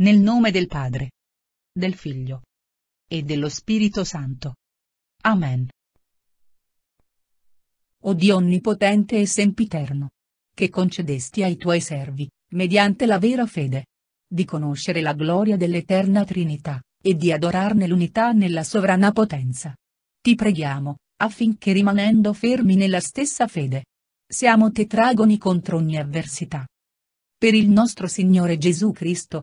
Nel nome del Padre, del Figlio e dello Spirito Santo. Amen. O Dio onnipotente e sempiterno, che concedesti ai tuoi servi, mediante la vera fede, di conoscere la gloria dell'Eterna Trinità, e di adorarne l'unità nella sovrana potenza. Ti preghiamo, affinché rimanendo fermi nella stessa fede, siamo tetragoni contro ogni avversità. Per il nostro Signore Gesù Cristo,